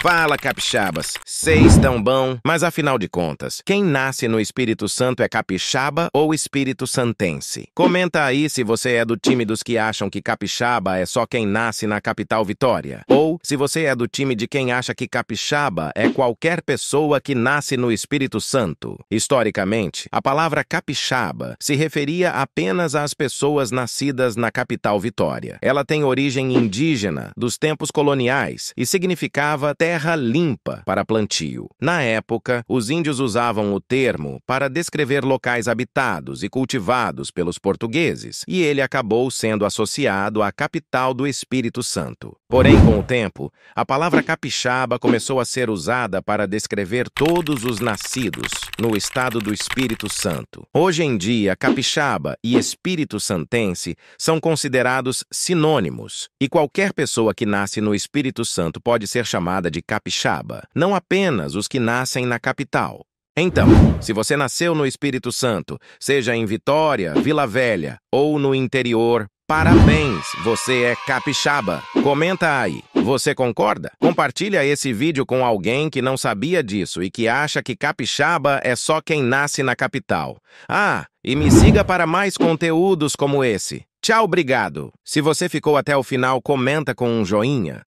Fala, capixabas! Seis tão bom, mas afinal de contas, quem nasce no Espírito Santo é capixaba ou espírito santense? Comenta aí se você é do time dos que acham que capixaba é só quem nasce na capital Vitória, ou se você é do time de quem acha que capixaba é qualquer pessoa que nasce no Espírito Santo. Historicamente, a palavra capixaba se referia apenas às pessoas nascidas na capital Vitória. Ela tem origem indígena dos tempos coloniais e significava terra terra limpa para plantio. Na época, os índios usavam o termo para descrever locais habitados e cultivados pelos portugueses, e ele acabou sendo associado à capital do Espírito Santo. Porém, com o tempo, a palavra capixaba começou a ser usada para descrever todos os nascidos no estado do Espírito Santo. Hoje em dia, capixaba e espírito santense são considerados sinônimos, e qualquer pessoa que nasce no Espírito Santo pode ser chamada de de capixaba, não apenas os que nascem na capital. Então, se você nasceu no Espírito Santo, seja em Vitória, Vila Velha ou no interior, parabéns, você é capixaba. Comenta aí. Você concorda? Compartilha esse vídeo com alguém que não sabia disso e que acha que capixaba é só quem nasce na capital. Ah, e me siga para mais conteúdos como esse. Tchau, obrigado! Se você ficou até o final, comenta com um joinha.